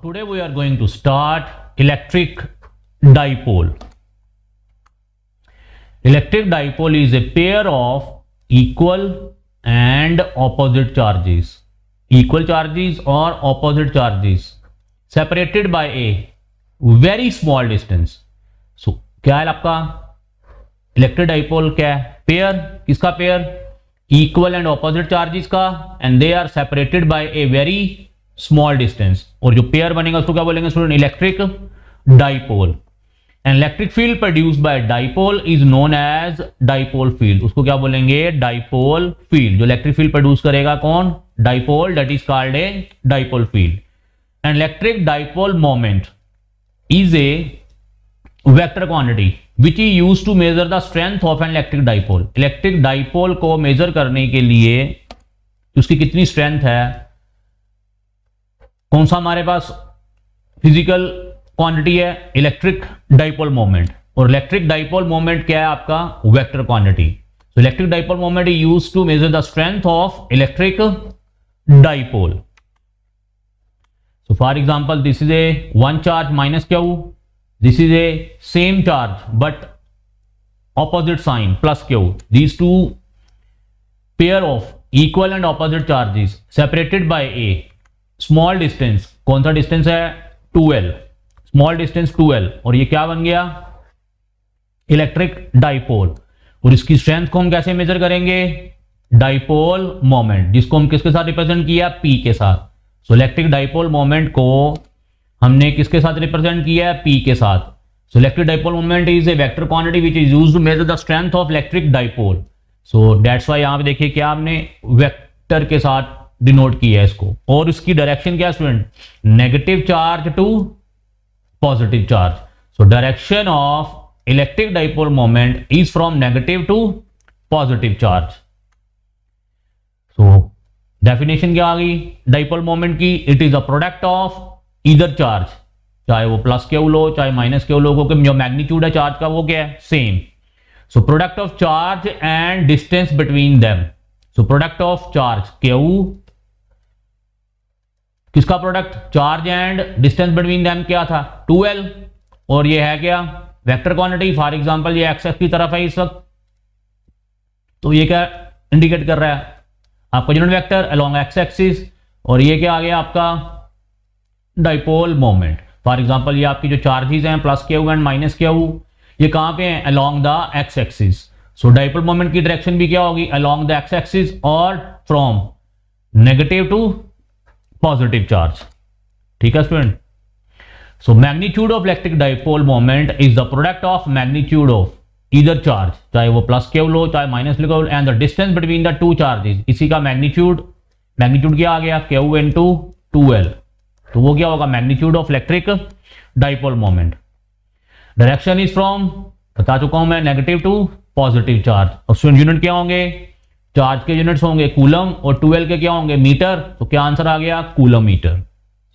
Now today we are going to start electric dipole. Electric dipole is a pair of equal and opposite charges. Equal charges or opposite charges separated by a very small distance. So क्या है आपका electric dipole क्या है pair किसका pair equal and opposite charges का and they are separated by a very small distance और जो pair बनेगा उसको क्या बोलेंगे student electric dipole and electric field produce by dipole is known as dipole field उसको क्या बोलेंगे डाइपोल फील्ड जो इलेक्ट्रिक फील्ड प्रोड्यूस करेगा कौन dipole that is called a dipole field and electric dipole moment is a vector quantity which is use to measure the strength of an electric dipole electric dipole को measure करने के लिए उसकी कितनी strength है कौन सा हमारे पास फिजिकल क्वांटिटी है इलेक्ट्रिक डाइपोल मोमेंट और इलेक्ट्रिक डाइपोल मोमेंट क्या है आपका vector quantity so electric dipole moment use to measure the strength of electric dipole so for example this is a one charge minus क्या हु this is a same charge but opposite sign plus Q this two pair of equal and opposite charges separated by a small distance कौन सा distance है 2l small distance 2l और ये क्या बन गया इलेक्ट्रिक डाइपोल और इसकी स्ट्रेंथ को हम कैसे मेजर करेंगे डाइपोल मोमेंट जिसको हम किसके साथ रिप्रेजेंट किया पी के साथ सो इलेक्ट्रिक डाइपोल मोमेंट को हमने किसके साथ रिप्रेजेंट किया पी के साथ so electric dipole moment is a vector quantity which is used to measure the strength of electric dipole so that's why यहां पे देखिए क्या हमने वेक्टर के साथ डिनोट किया है इसको और इसकी डायरेक्शन क्या student negative charge to positive charge so direction of electric dipole moment is from negative to positive charge so definition क्या आ गई डाइपोल मोमेंट की it is a product of either charge चाहे वो प्लस के लो चाहे minus के लो क्योंकि जो मैग्नीट्यूड है चार्ज का वो क्या है same so product of charge and distance between them so product of charge Q किसका product charge and distance between them क्या था 2l और ये है क्या वेक्टर क्वांटिटी फॉर एग्जांपल ये एक्सेस की तरफ है इस वक्त तो ये क्या इंडिकेट कर रहा है आपका unit vector along X axis और ये क्या आ गया आपका डाइपोल मोमेंट फॉर एग्जांपल ये आपकी जो चार्जेस हैं प्लस के यू एंड माइनस के हु ये कहाँ पे हैं along the X axis so dipole moment की डायरेक्शन भी क्या होगी अलोंग द एक्स एक्सिस और from negative to positive charge ठीक है student so magnitude of electric dipole moment is the product of magnitude of either charge चाहे वो plus केवल हो चाहे माइनस लिखो and the distance between the two charges इसी का मैग्नीट्यूड मैग्नीट्यूड क्या आ गया q into two L तो वो क्या होगा magnitude of electric dipole moment direction is from बता चुका हूं मैं नेगेटिव टू पॉजिटिव चार्ज और स्टूडेंट यूनिट क्या होंगे चार्ज तो के यूनिट्स होंगे कूलम और ट्वेल्व के क्या होंगे मीटर तो क्या आंसर आ गया कूलम मीटर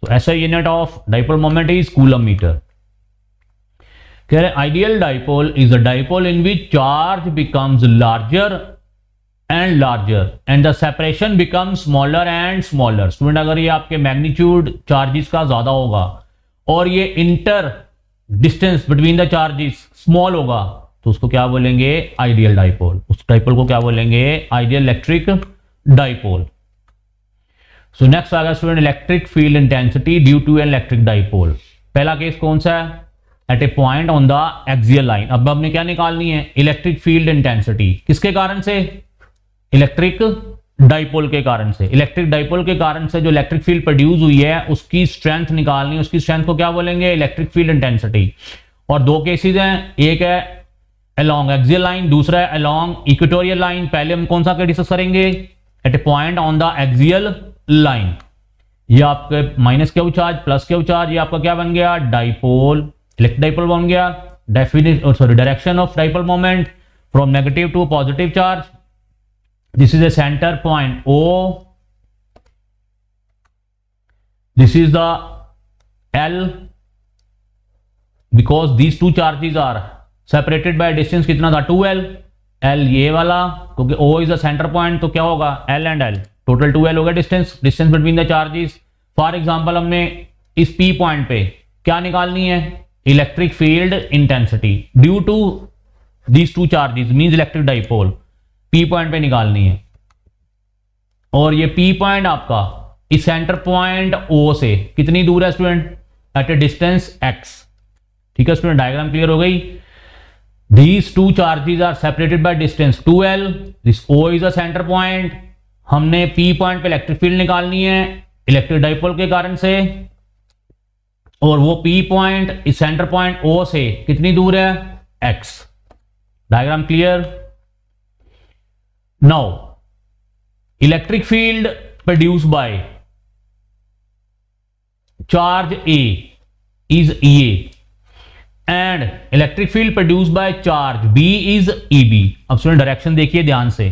सो ऐसा unit of dipole moment is coulomb metre कह रहे ideal dipole is a dipole in which charge becomes larger and larger and the separation become smaller and smaller student अगर ये आपके magnitude charges का ज्यादा होगा और ये inter distance between the charges small होगा तो उसको क्या बोलेंगे आइडियल डाइपोल उस डाइपोल को क्या बोलेंगे ideal electric dipole so next आ गया student electric field intensity due to an electric dipole पहला केस कौन सा है at a point on the axial line अब हमने क्या निकालनी है इलेक्ट्रिक फील्ड इंटेंसिटी किसके कारण से इलेक्ट्रिक डाइपोल के कारण से इलेक्ट्रिक डाइपोल के कारण से जो इलेक्ट्रिक फील्ड प्रोड्यूस हुई है उसकी स्ट्रेंथ निकालनी उसकी स्ट्रेंथ को क्या बोलेंगे इलेक्ट्रिक फील्ड इंटेंसिटी और दो केसेस हैं एक है अलॉन्ग एक्सियल लाइन दूसरा अलोंग अलॉन्ग इक्वेटोरियल लाइन पहले हम कौन सा डिस्कस करेंगे at a point on the axial line ये आपके minus Q charge plus Q charge ये आपका क्या बन गया डाइपोल इलेक्ट्रिक डाइपोल बन गया definite sorry direction of dipole moment from negative to positive charge this is a centre point O this is the L because these two charges are separated by distance कितना था two L L ये वाला क्योंकि O is the centre point तो क्या होगा L and L total two L हो गया distance distance between the charges for example हमने इस पी पॉइंट पे क्या निकालनी है electric field intensity due to these two charges means electric dipole P point पे निकालनी है और ये पी पॉइंट आपका इस सेंटर पॉइंट ओ से कितनी दूर है student at a distance X ठीक है स्टूडेंट डायग्राम क्लियर हो गई these two charges are separated by distance 2l this o is a center point हमने p पॉइंट पे इलेक्ट्रिक फील्ड निकालनी है इलेक्ट्रिक डाइपोल के कारण से और वो p पॉइंट इस सेंटर पॉइंट o से कितनी दूर है x diagram clear now electric field produce by charge a is a e and electric field produce by charge B is E B अब स्टूडेंट डायरेक्शन देखिए ध्यान से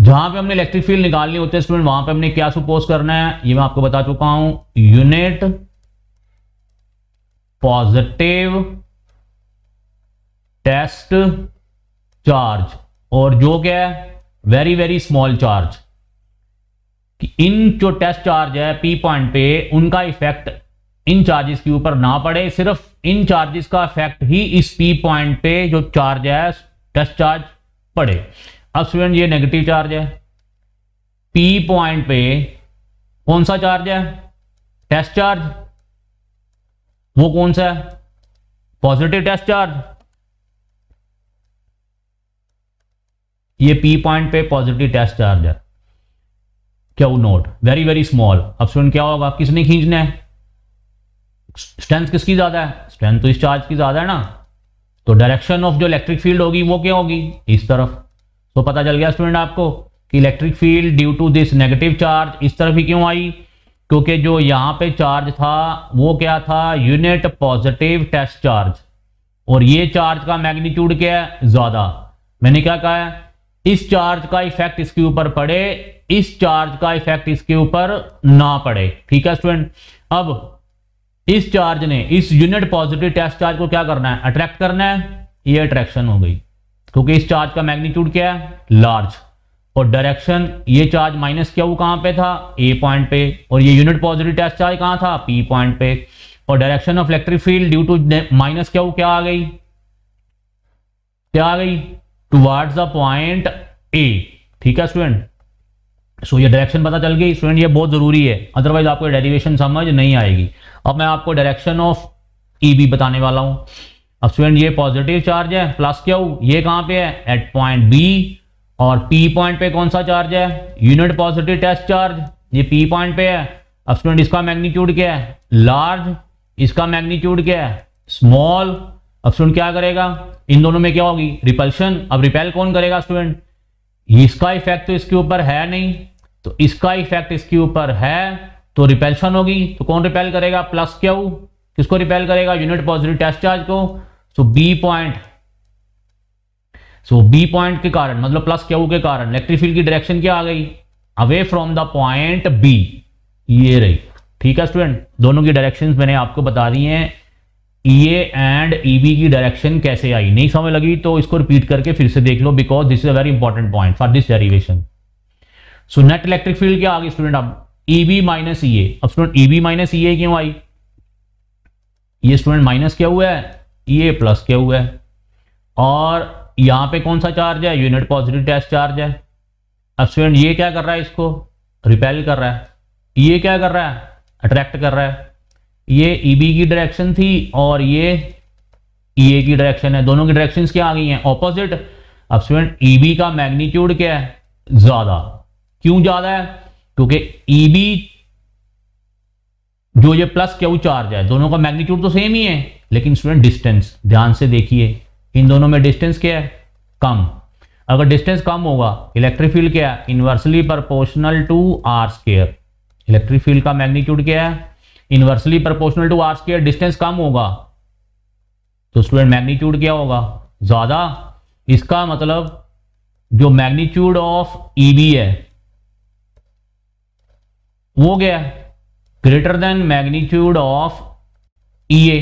जहां पे हमने इलेक्ट्रिक फील्ड निकालनी होती है स्टूडेंट वहां पे हमने क्या सुपोज करना है ये मैं आपको बता चुका हूं यूनिट पॉजिटिव टेस्ट चार्ज और जो क्या है वेरी वेरी स्मॉल चार्ज कि इन जो टेस्ट चार्ज है पी पॉइंट पे उनका इफेक्ट इन चार्जेस के ऊपर ना पड़े सिर्फ इन चार्जेस का इफेक्ट ही इस पी पॉइंट पे जो चार्ज है टेस्ट चार्ज पड़े अब स्टूडेंट ये नेगेटिव चार्ज है पी पॉइंट पे कौन सा चार्ज है टेस्ट चार्ज वो कौन सा है पॉजिटिव टेस्ट चार्ज ये पी पॉइंट पे पॉजिटिव टेस्ट चार्ज है क्या वो नोट वेरी वेरी स्मॉल अब स्टूडेंट क्या होगा किसने खींचना है स्ट्रेंथ किसकी ज़्यादा है स्ट्रेंथ तो इस चार्ज की ज़्यादा है ना तो डायरेक्शन ऑफ जो इलेक्ट्रिक फील्ड होगी वो क्या होगी इस तरफ तो पता चल गया स्टूडेंट आपको कि electric field due to this negative charge इस तरफ ही क्यों आई क्योंकि जो यहां पे चार्ज था वो क्या था यूनिट पॉजिटिव टेस्ट चार्ज और ये चार्ज का मैग्नीट्यूड क्या है ज़्यादा मैंने क्या कहा है इस चार्ज का इफेक्ट इसके ऊपर पड़े इस चार्ज का इफेक्ट इसके ऊपर ना पड़े ठीक है स्टूडेंट अब इस चार्ज ने इस यूनिट पॉजिटिव टेस्ट चार्ज को क्या करना है अट्रैक्ट करना है ये अट्रैक्शन हो गई क्योंकि इस चार्ज का मैग्नीट्यूड क्या है लार्ज और डायरेक्शन ये चार्ज माइनस क्या वो कहां पे था ए पॉइंट पे और ये यूनिट पॉजिटिव टेस्ट चार्ज कहां था पी पॉइंट पे और direction of electric field due to minus क्या वो क्या आ गई क्या आ गई टुवार्ड्स द पॉइंट ए ठीक है स्टूडेंट सो ये डायरेक्शन पता चल गई स्टूडेंट ये बहुत ज़रूरी है अदरवाइज आपको डेरिवेशन समझ नहीं आएगी अब मैं आपको डायरेक्शन ऑफ ई बी बताने वाला हूँ अब स्टूडेंट ये पॉजिटिव चार्ज है प्लस क्या हो ये कहाँ पे है एट पॉइंट बी और पी पॉइंट पे कौन सा चार्ज है यूनिट पॉजिटिव टेस्ट चार्ज ये पी पॉइंट पे है अब स्टूडेंट इसका मैग्नीट्यूड क्या है लार्ज इसका मैग्नीट्यूड क्या है स्मॉल अब स्टूडेंट क्या करेगा इन दोनों में क्या होगी रिपल्शन अब रिपेल कौन करेगा स्टूडेंट इसका इफेक्ट तो इसके ऊपर है नहीं तो इसका इफेक्ट इसके ऊपर है तो रिपेल्शन होगी तो कौन रिपेल करेगा प्लस क्यू किसको रिपेल करेगा यूनिट पॉजिटिव टेस्ट चार्ज को so B point so B point के कारण मतलब प्लस क्यू के कारण इलेक्ट्रिक फील्ड की डायरेक्शन क्या आ गई away from the point B ये रही ठीक है स्टूडेंट दोनों की डायरेक्शन मैंने आपको बता दी है ई एंड ई बी की डायरेक्शन कैसे आई नहीं समझ लगी तो इसको रिपीट करके फिर से देख लो because this is a very important point for this derivation so net electric field क्या आ गई स्टूडेंट अब ई बी माइनस ई ए अब student E B minus E A क्यों आई ये स्टूडेंट माइनस क्या हुआ है ई ए प्लस क्या हुआ है और यहां पे कौन सा चार्ज है यूनिट पॉजिटिव टेस्ट चार्ज है अब स्टूडेंट ये क्या कर रहा है इसको रिपेल कर रहा है ये क्या कर रहा है अट्रैक्ट कर रहा है ये ई e बी की डायरेक्शन थी और ये ई e ए की डायरेक्शन है दोनों की डायरेक्शन क्या आ गई हैं ऑपोजिट अब स्टूडेंट ई बी का मैग्नीट्यूड क्या है ज़्यादा क्यों ज्यादा है क्योंकि ईबी e जो ये प्लस क्यू चार्ज है दोनों का मैग्नीट्यूड तो सेम ही है लेकिन स्टूडेंट डिस्टेंस ध्यान से देखिए इन दोनों में डिस्टेंस क्या है कम अगर डिस्टेंस कम होगा इलेक्ट्रिक फील्ड क्या है inversely proportional to R square electric field का मैग्नीट्यूड क्या है inversely proportional to R square distance कम होगा तो स्टूडेंट मैग्नीट्यूड क्या होगा ज्यादा इसका मतलब जो मैग्नीट्यूड ऑफ ईबी है वो क्या greater than magnitude of E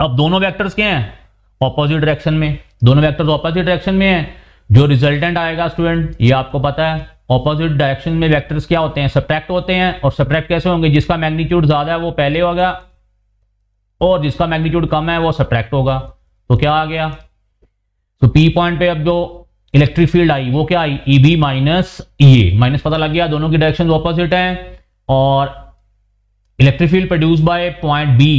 अब दोनों वेक्टर्स क्या हैं ऑपोजिट डायरेक्शन में दोनों वेक्टर्स ऑपोजिट डायरेक्शन में हैं जो रिजल्टेंट आएगा स्टूडेंट ये आपको पता है ऑपोजिट डायरेक्शन में वेक्टर्स क्या होते हैं सब्ट्रैक्ट होते हैं और सब्ट्रैक्ट कैसे होंगे जिसका मैग्नीट्यूड ज्यादा है वो पहले होगा और जिसका मैग्नीट्यूड कम है वो सब्ट्रैक्ट होगा तो क्या आ गया तो पी पॉइंट पे अब जो इलेक्ट्रिक फील्ड आई वो क्या आई E B minus E A minus पता लग गया दोनों की डायरेक्शन ऑपोजिट हैं और electric field produce by point B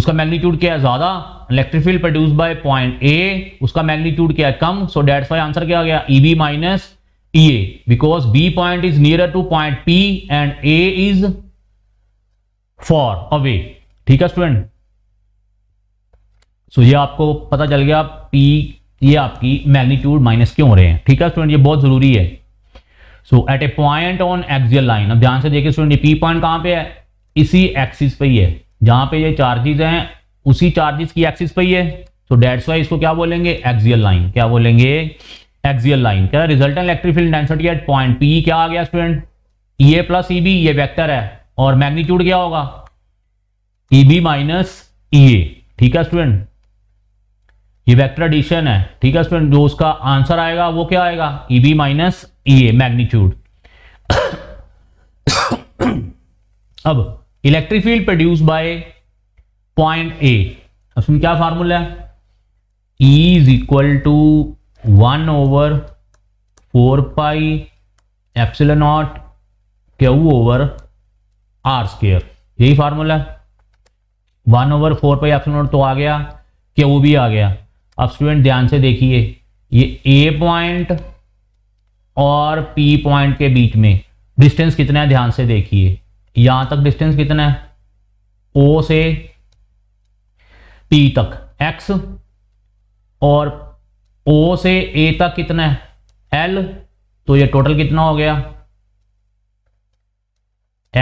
उसका मैग्नीट्यूड क्या है ज्यादा electric field produce by point A उसका मैग्नीट्यूड क्या है कम सो डेट्स वाई आंसर क्या आ गया E B minus E A because B point is near to point P and A is far away ठीक है स्टूडेंट सो so, ये आपको पता चल गया पी ये आपकी मैग्नीट्यूड माइनस क्यों हो रहे हैं ठीक है स्टूडेंट ये बहुत ज़रूरी है so at a point on axial line अब ध्यान से देखिए स्टूडेंट ये पी पॉइंट कहाँ पे है इसी एक्सिस पे ही है जहां पे ये चार्जेस हैं उसी चार्जेस की एक्सिस पे ही है सो डेट्स वाई इसको क्या बोलेंगे एक्सियल लाइन क्या बोलेंगे एक्सियल लाइन क्या resultant electric field density at point P क्या आ गया student E A plus E B ये वैक्टर है और मैग्नीट्यूड क्या होगा ई बी माइनस ई ए ठीक है स्टूडेंट ये वेक्टर एडिशन है ठीक है उसमें जो उसका आंसर आएगा वो क्या आएगा E B minus E A magnitude अब electric field produce by point A उसमें क्या फार्मूला है E is equal to one over four pi epsilon naught Q over R square यही फार्मूला है one over four pi epsilon naught तो आ गया Q भी आ गया अब स्टूडेंट ध्यान से देखिए ये ए पॉइंट और पी पॉइंट के बीच में डिस्टेंस कितना है ध्यान से देखिए यहां तक डिस्टेंस कितना है ओ से पी तक एक्स और ओ से ए तक कितना है एल तो ये टोटल कितना हो गया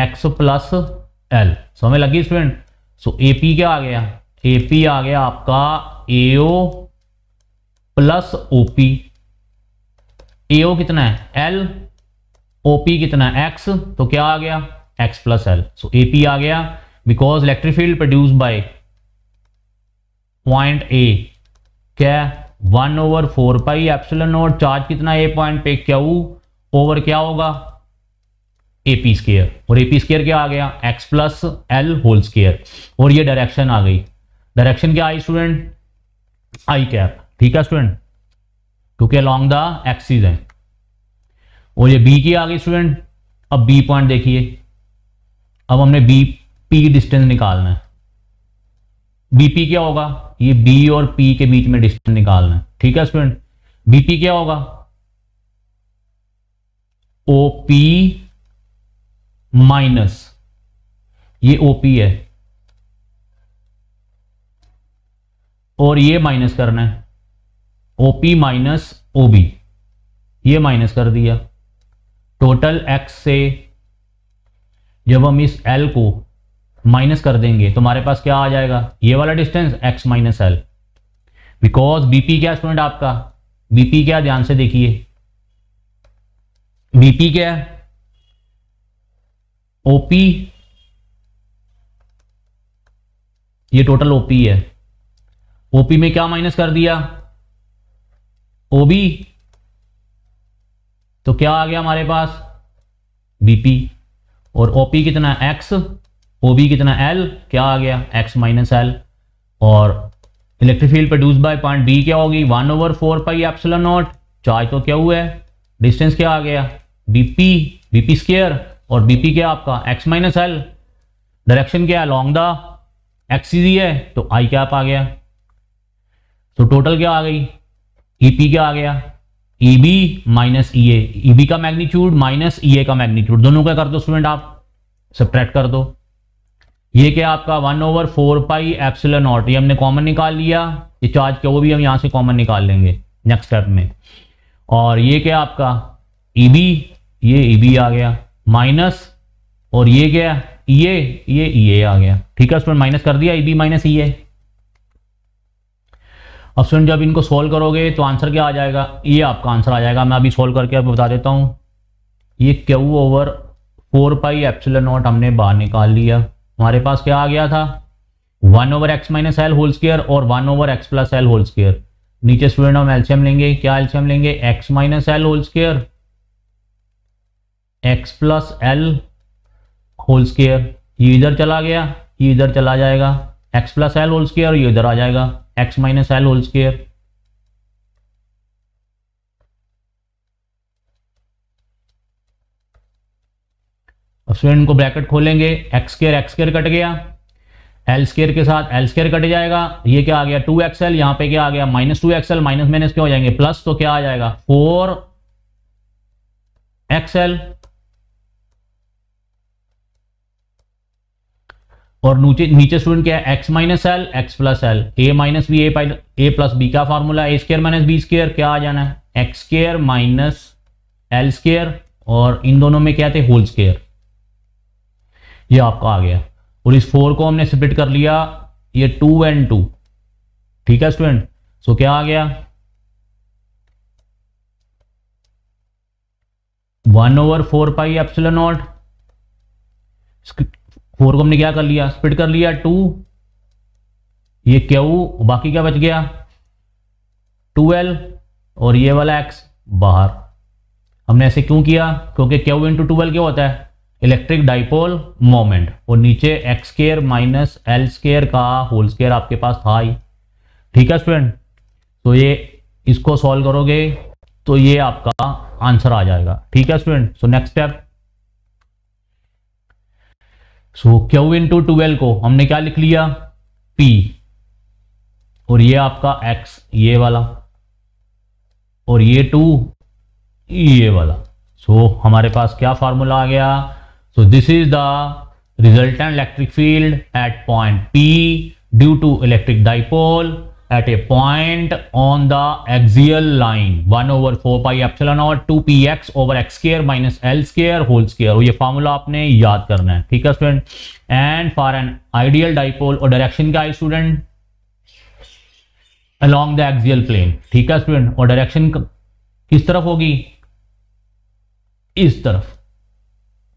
एक्स प्लस एल समय लगी स्टूडेंट सो ए पी क्या आ गया ए पी आ गया आपका एओ प्लस ओपी एओ ए कितना है एल ओपी कितना है एक्स तो क्या आ गया X plus L so A P आ गया because electric field produce by point A क्या one over four pi epsilon और चार्ज कितना ए पॉइंट पे क्यू ओवर क्या होगा एपी स्केयर और एपी स्केयर क्या आ गया X plus L whole square और ये डायरेक्शन आ गई डायरेक्शन क्या आई स्टूडेंट आई कैप ठीक है स्टूडेंट क्योंकि अलॉन्ग द एक्सीज है और ये बी की आ गई स्टूडेंट अब बी पॉइंट देखिए अब हमने बी पी डिस्टेंस निकालना है बीपी क्या होगा ये बी और पी के बीच में डिस्टेंस निकालना है ठीक है स्टूडेंट बीपी क्या होगा ओ पी माइनस ये ओ पी है और ये माइनस करना है O P minus O B ये माइनस कर दिया टोटल एक्स से जब हम इस एल को माइनस कर देंगे तो हमारे पास क्या आ जाएगा ये वाला distance X minus L because B P क्या स्टूडेंट आपका बीपी क्या ध्यान से देखिए बीपी क्या है ओपी ये टोटल ओपी है ओपी में क्या माइनस कर दिया ओबी तो क्या आ गया हमारे पास बीपी और ओपी कितना एक्स ओबी कितना एल क्या आ गया एक्स माइनस एल और electric field produce by point B क्या होगी one over four pi epsilon naught charge तो क्या हुआ है डिस्टेंस क्या आ गया बीपी बीपी स्केयर और बीपी क्या आपका एक्स माइनस एल डायरेक्शन क्या है लॉन्ग द एक्स ही है तो आई क्या आ गया तो टोटल क्या आ गई ई e पी क्या आ गया E B minus E A B का मैग्नीट्यूड माइनस ई ए का मैग्नीट्यूड दोनों का कर दो स्टूडेंट आप सब्ट्रैक्ट कर दो ये क्या आपका one over four pi epsilon naught ये हमने कॉमन निकाल लिया ये चार्ज क्या वो भी हम यहां से कॉमन निकाल लेंगे नेक्स्ट स्टेप में और ये क्या आपका ई e बी ये ई e बी आ गया माइनस और ये क्या ई ए ये ई ए आ गया ठीक है स्टूडेंट माइनस कर दिया ई बी माइनस ई ए अब स्टूडेंट जब इनको सॉल्व करोगे तो आंसर क्या आ जाएगा ये आपका आंसर आ जाएगा मैं अभी सॉल्व करके आपको बता देता हूँ ये Q over four pi epsilon naught हमने बाहर निकाल लिया हमारे पास क्या आ गया था one over X minus L whole square और one over X plus L whole square नीचे स्टूडेंट हम एल्शियम लेंगे क्या एल्शियम लेंगे X minus L whole square X plus L whole square ये इधर चला गया ये इधर चला जाएगा X plus L whole square ये इधर आ जाएगा X minus L whole square अब स्टूडेंट को ब्रैकेट खोलेंगे X square X square cut गया एल स्केयर के साथ एल स्केयर कट जाएगा ये क्या आ गया टू एक्सएल यहां पर क्या आ गया minus two X L minus minus क्या हो जाएंगे प्लस तो क्या आ जाएगा फोर एक्सएल और नीचे नीचे स्टूडेंट क्या है X minus L X plus L A minus B A plus B का formula A square minus B square क्या आ जाना है X square minus L square और इन दोनों में क्या थे होल स्केयर ये आपका आ गया और इस फोर को हमने स्प्लिट कर लिया ये टू एंड टू ठीक है स्टूडेंट सो क्या आ गया one over four pi epsilon naught four को हमने क्या कर लिया स्प्लिट कर लिया टू ये क्यू बाकी क्या बच गया टू एल और ये वाला एक्स बाहर हमने ऐसे क्यों किया क्योंकि क्यू इंटू टू एल क्या होता है इलेक्ट्रिक डाइपोल मोमेंट और नीचे X square minus L square का होल स्केयर आपके पास था ही ठीक है स्टूडेंट तो ये इसको सॉल्व करोगे तो ये आपका आंसर आ जाएगा ठीक है student so next step so Q into twelve को हमने क्या लिख लिया पी और ये आपका एक्स ये वाला और ये टू ये वाला सो so, हमारे पास क्या फार्मूला आ गया so this is the resultant electric field at point P due to electric dipole at a point on the axial line 1 over 4 pi epsilon और 2 px over x square minus l square whole square ये formula आपने याद करना है ठीक है student and for an ideal dipole और direction क्या है student along the axial plane ठीक है स्टूडेंट और डायरेक्शन किस तरफ होगी इस तरफ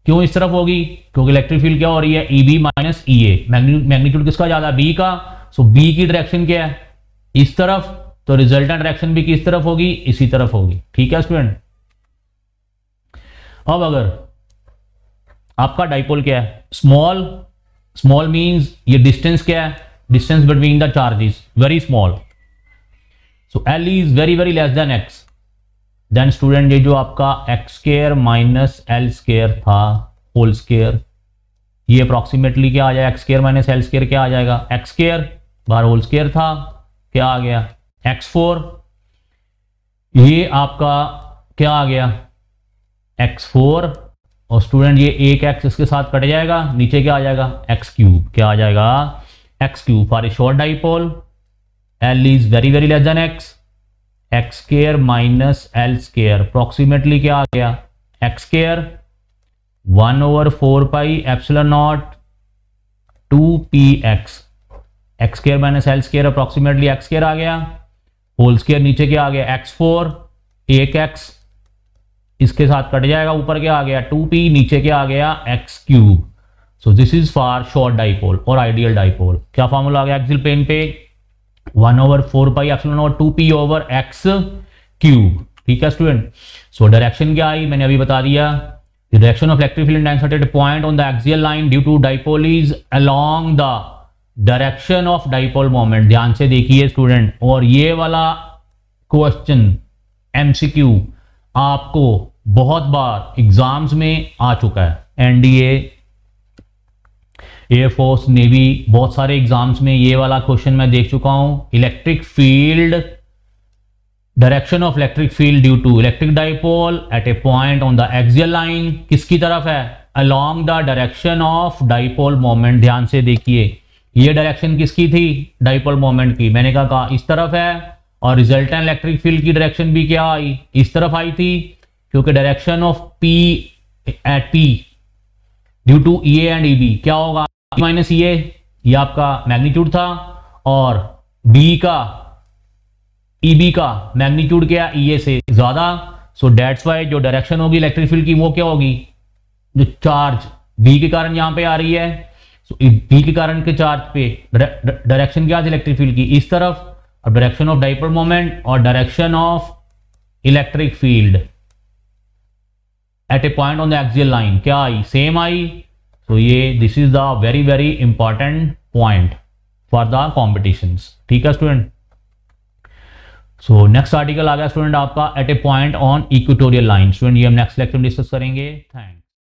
क्यों इस तरफ होगी क्योंकि इलेक्ट्रिक फील्ड क्या हो रही है E B minus E A magnitude किसका ज्यादा बी का सो so, बी की डायरेक्शन क्या है इस तरफ तो रिजल्टेंट रिएक्शन भी किस तरफ होगी इसी तरफ होगी ठीक है स्टूडेंट अब अगर आपका डाइपोल क्या है स्मॉल स्मॉल मींस ये डिस्टेंस क्या है distance between the charges very small so L is very very less than X then student ये जो आपका X square minus L square था होल स्केयर ये अप्रॉक्सीमेटली क्या आ जाएगा X square minus L square क्या आ जाएगा एक्स स्केयर बार होल स्केयर था क्या आ गया एक्स फोर ये आपका क्या आ गया एक्स फोर और स्टूडेंट ये एक एक्स इसके साथ कट जाएगा नीचे क्या आ जाएगा एक्स क्यूब क्या आ जाएगा X cube for a short dipole L is very very less than X X square minus L square approximately क्या आ गया X square one over four pi epsilon naught two P X X square minus L square approximately X square आ गया whole square नीचे क्या आ गया x four एक एक्स इसके साथ कट जाएगा ऊपर क्या आ गया टू पी नीचे क्या आ गया X cube so this is for short dipole और आइडियल डाइपोल क्या फॉर्मूला आ गया एक्सिल पेन पे one over four pi epsilon over two P over X cube ठीक है स्टूडेंट सो डायरेक्शन क्या आई मैंने अभी बता दिया direction of electric field point on the axial line due to dipole is along the direction of dipole moment ध्यान से देखिए स्टूडेंट और ये वाला क्वेश्चन एमसीक्यू आपको बहुत बार एग्जाम्स में आ चुका है एनडीए एयरफोर्स नेवी बहुत सारे एग्जाम्स में ये वाला क्वेश्चन मैं देख चुका हूं electric field direction of electric field due to electric dipole at a point on the axial line किसकी तरफ है along the direction of dipole moment ध्यान से देखिए ये डायरेक्शन किसकी थी डाइपोल मोमेंट की मैंने कहा, कहा इस तरफ है और रिजल्टेंट इलेक्ट्रिक फील्ड की डायरेक्शन भी क्या आई इस तरफ आई थी क्योंकि direction of P at P due to E and E B क्या होगा माइनस e ई e ये आपका मैग्नीट्यूड था और बी का ई e बी का मैग्नीट्यूड क्या ई से ज्यादा सो डेट्स वाई जो डायरेक्शन होगी इलेक्ट्रिक फील्ड की वो क्या होगी जो चार्ज बी के कारण यहां पे आ रही है सो बी के कारण के चार्ज पे डायरेक्शन क्या इलेक्ट्रिक फील्ड की इस तरफ और डायरेक्शन ऑफ डाइपर मोमेंट और direction of electric field at a point on the axial line क्या आई सेम आई तो ये this is the very very important point for the competition ठीक है स्टूडेंट सो नेक्स्ट आर्टिकल आ गया स्टूडेंट आपका at a point on equatorial line student ये हम नेक्स्ट लेक्चर में डिस्कस करेंगे थैंक